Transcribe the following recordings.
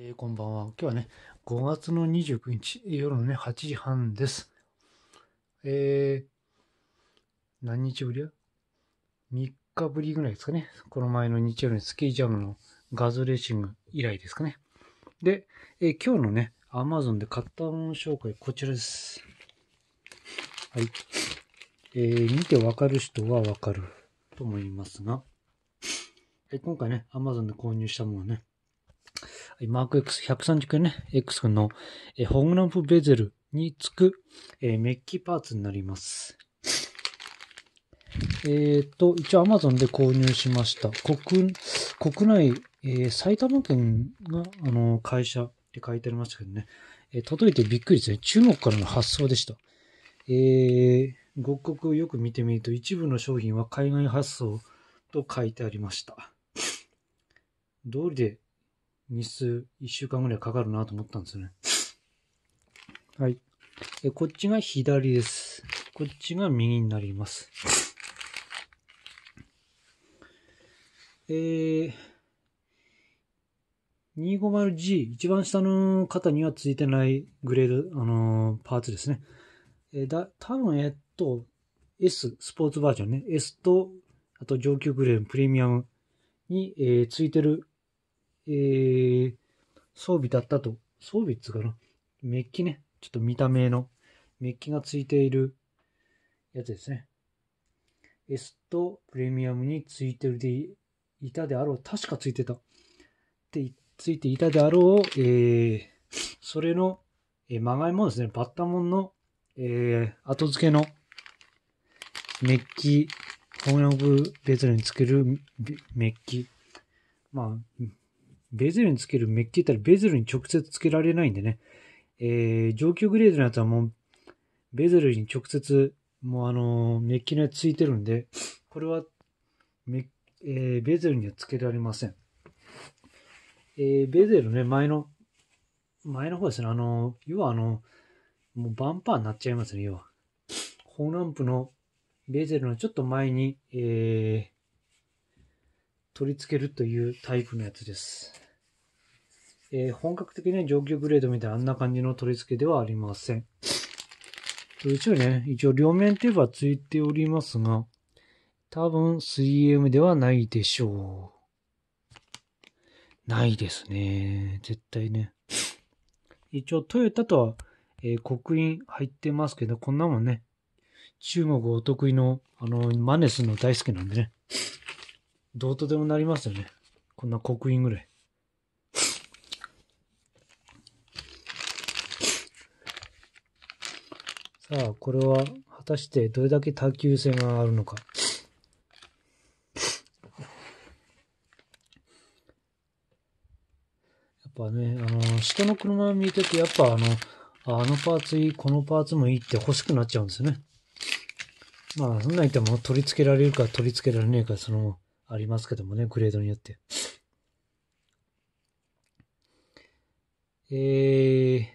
えー、こんばんは。今日はね、5月の29日、夜のね、8時半です。えー、何日ぶりや ?3 日ぶりぐらいですかね。この前の日曜日のスキージャムのガズレーシング以来ですかね。で、えー、今日のね、Amazon で買ったもの紹介、こちらです。はい。えー、見てわかる人はわかると思いますが、えー、今回ね、Amazon で購入したものね、マーク X139 ね、X 君の、えホームランプベゼルにつく、えメッキパーツになります。えっ、ー、と、一応 Amazon で購入しました。国、国内、えー、埼玉県が、あの、会社って書いてありましたけどね。えー、届いてびっくりですね。中国からの発送でした。えー、ご国をよく見てみると、一部の商品は海外発送と書いてありました。通りで日数1週間ぐらいかかるなと思ったんですよね。はい。え、こっちが左です。こっちが右になります。えー、250G、一番下の方にはついてないグレード、あのー、パーツですね。えー、だ、多分えっと、S、スポーツバージョンね。S と、あと上級グレード、プレミアムに、えー、ついてるえー、装備だったと、装備っつうかな、メッキね、ちょっと見た目のメッキがついているやつですね。S とプレミアムについてるでいたであろう、確かついてた。で、ついていたであろう、えー、それの、えー、まがいもですね、バッタモンの、えー、後付けのメッキ、翻訳ベートルにつけるメッキ、まあ、ベゼルにつけるメッキって言ったらベゼルに直接つけられないんでね、えー、上級グレードのやつはもう、ベゼルに直接、もうあのー、メッキのやつついてるんで、これは、メえー、ベゼルにはつけられません。えー、ベゼルね、前の、前の方ですね、あのー、要はあの、もうバンパーになっちゃいますね、要は。ホーランプのベゼルのちょっと前に、えー、取り付けるというタイプのやつです。えー、本格的に上級グレードみたいなあんな感じの取り付けではありません。一応ね、一応両面テープはついておりますが、多分 3M ではないでしょう。ないですね。絶対ね。一応トヨタとは、えー、刻印入ってますけど、こんなもんね、中国お得意の、あの、マネスの大好きなんでね。どうとでもなりますよね。こんな刻印ぐらい。さあ、これは果たしてどれだけ耐久性があるのか。やっぱね、あの、人の車見とて、やっぱあの、あのパーツいい、このパーツもいいって欲しくなっちゃうんですよね。まあ、そんなん言っても取り付けられるか取り付けられねえか、その、ありますけどもね、グレードによって。えー、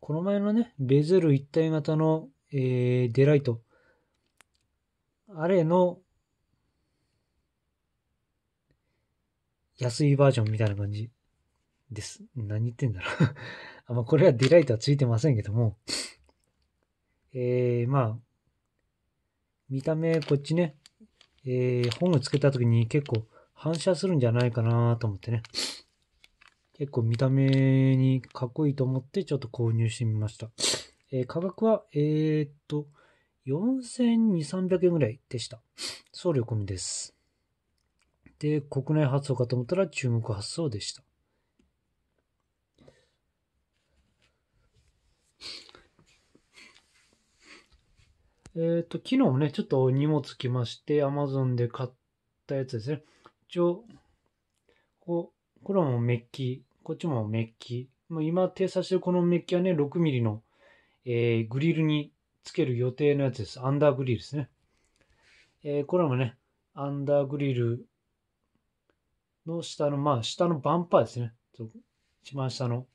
この前のね、ベゼル一体型の、えー、デライト。あれの、安いバージョンみたいな感じです。何言ってんだろう あ。まあ、これはデライトはついてませんけども。えー、まあ、見た目、こっちね、えー、本をつけた時に結構反射するんじゃないかなと思ってね。結構見た目にかっこいいと思ってちょっと購入してみました。えー、価格は、えー、っと、4200、円ぐらいでした。送料込みです。で、国内発送かと思ったら中国発送でした。えっ、ー、と、昨日もね、ちょっと荷物来まして、Amazon で買ったやつですね。一応、ここれはもうメッキ、こっちもメッキ。もう今停車してるこのメッキはね、6ミリの、えー、グリルにつける予定のやつです。アンダーグリルですね。えー、これもね、アンダーグリルの下の、まあ、下のバンパーですね。一番下の。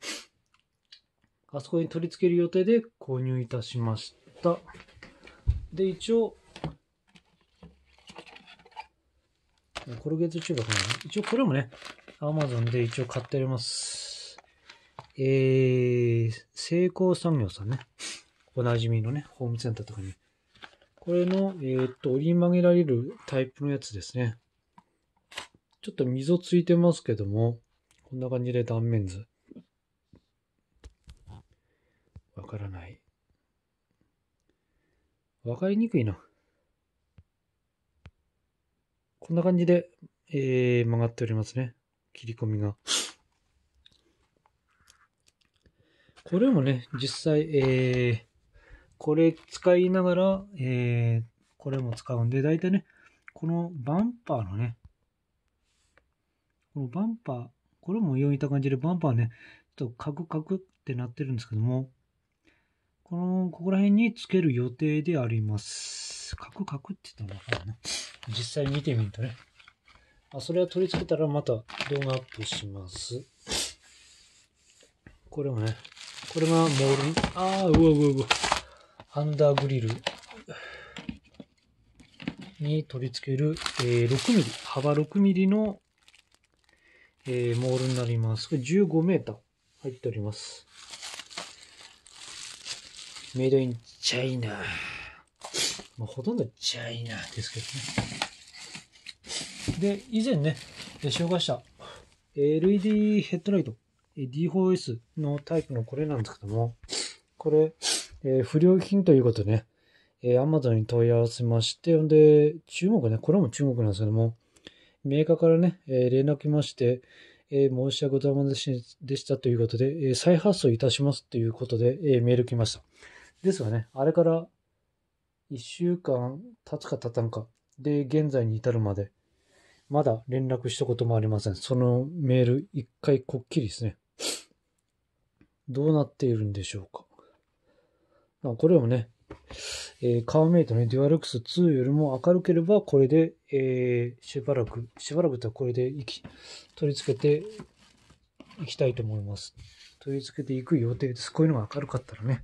あそこに取り付ける予定で購入いたしました。で、一応、コルゲートチューブかな。一応これもね、アマゾンで一応買ってあります。えー、成功産業さんね。おなじみのね、ホームセンターとかに。これの、えー、っと、折り曲げられるタイプのやつですね。ちょっと溝ついてますけども、こんな感じで断面図。わからない。わかりにくいな。こんな感じで、えー、曲がっておりますね。切り込みが。これもね、実際、えー、これ使いながら、えー、これも使うんで、だいたいね、このバンパーのね、このバンパー、これも読いた感じでバンパーね、ちょっとカクカクってなってるんですけども、この、ここら辺につける予定であります。カクって言ったのわかんない。実際見てみるとね。あ、それは取り付けたらまた動画アップします。これもね、これがモール、ああ、うわうわうわ。アンダーグリルに取り付ける、えー、6ミリ、幅6ミリの、えー、モールになります。これ15メーター入っております。メイドインチャイナ。まあ、ほとんどチャイナですけどね。で、以前ね、紹介した LED ヘッドライト、D4S のタイプのこれなんですけども、これ、えー、不良品ということでね、え Amazon に問い合わせまして、ほんで、中国ね、これも中国なんですけども、メーカーからね、えー、連絡来まして、えー、申し訳ございませんでしたということで、えー、再発送いたしますということで、えー、メール来ました。ですがね。あれから1週間経つか経たんか。で、現在に至るまで、まだ連絡したこともありません。そのメール、一回こっきりですね。どうなっているんでしょうか。まあ、これもね、えー、カーメイトね、デュアルクス2よりも明るければ、これで、えー、しばらく、しばらくとはこれでき、取り付けていきたいと思います。取り付けていく予定です。こういうのが明るかったらね。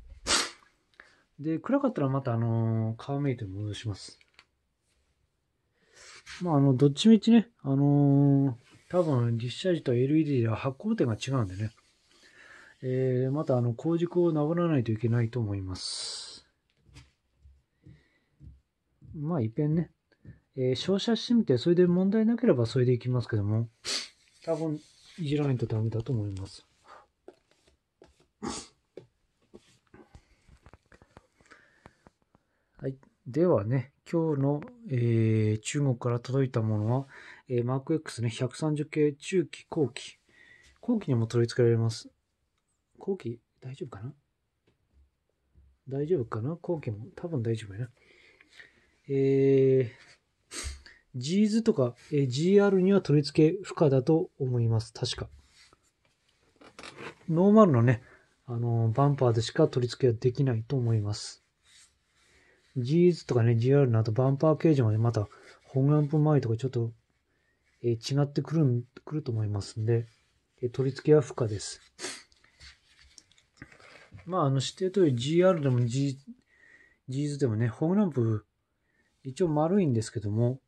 で、暗かったらまたあのー、皮めいて戻します。まあ、あの、どっちみちね、あのー、多分、立車時と LED では発光点が違うんでね。えー、また、あの、工軸を直らないといけないと思います。まあ、いっぺんね、えー、照射してみて、それで問題なければそれでいきますけども、多分、いじらないとダメだと思います。ではね、今日の、えー、中国から届いたものは、えー、マーク X ね、130系中期後期。後期にも取り付けられます。後期、大丈夫かな大丈夫かな後期も多分大丈夫やな。えー、G's とか、えー、GR には取り付け不可だと思います。確か。ノーマルのね、あのー、バンパーでしか取り付けはできないと思います。GS とかね、GR の後、バンパー形状までまた、ホームランプ前とかちょっと、えー、違ってくる、くると思いますんで、えー、取り付けは不可です。まあ、あの、指定通り GR でも G、ー s でもね、ホームランプ、一応丸いんですけども、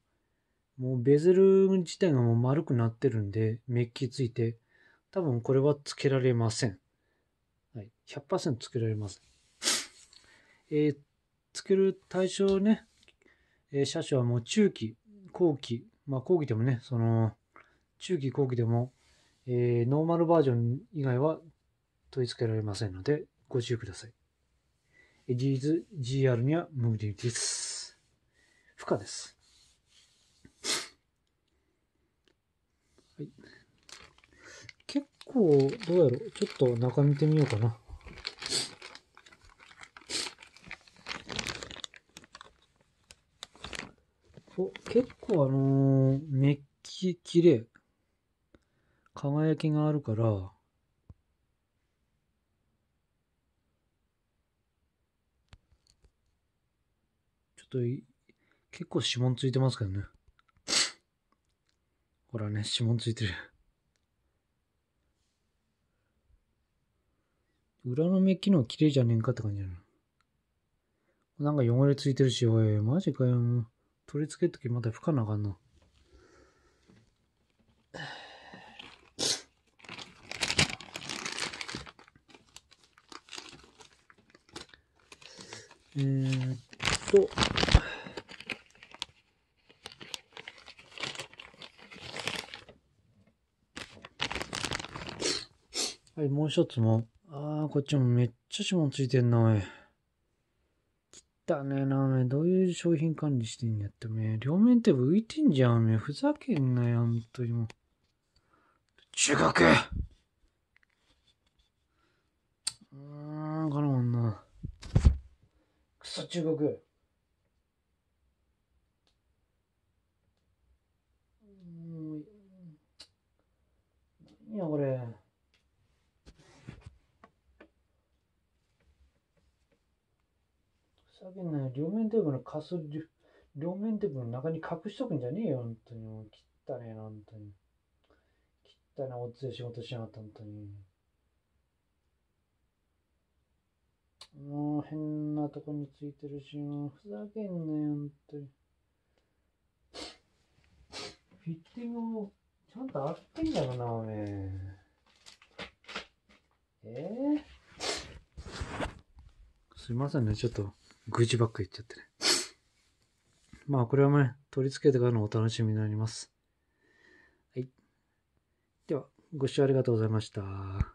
もうベゼル自体がもう丸くなってるんで、メッキついて、多分これは付けられません。はい。100%付けられません。えー、っつける対象ね、えー、車種はもう中期、後期、まあ後期でもね、その、中期後期でも、えー、ノーマルバージョン以外は取り付けられませんので、ご注意ください。エディーズ GR には無理です。不可です。はい、結構、どうやろうちょっと中見てみようかな。お、結構あのー、メッキ、綺麗。輝きがあるから、ちょっと結構指紋ついてますけどね。ほらね、指紋ついてる裏のメッキの綺麗じゃねえかって感じなの。なんか汚れついてるし、おい、マジかよ。取り付けるときまだ吹かなあかんな。えー、っと。はい、もう一つも。ああ、こっちもめっちゃ指紋ついてんな、おい。だねな、おめどういう商品管理してんやってめ両面テープ浮いてんじゃん、おめふざけんなよ、ほんとにもう。中学うーん、かなもんな。くそ、中国。何やこれ。ふざけんなよ。両面テープのカス、両面テープの中に隠しとくんじゃねえよ、本当に。もう汚ねえな、本当に。汚ねえ、おつえ仕事しやがった、本当に。もう変なとこについてるし、もうふざけんなよ、本当に。フィッティングもちゃんと合ってんだろな、おめえ。えー、すいませんね、ちょっと。愚痴ばっか言っちゃってね。まあ、これはね、取り付けてからのお楽しみになります。はい。では、ご視聴ありがとうございました。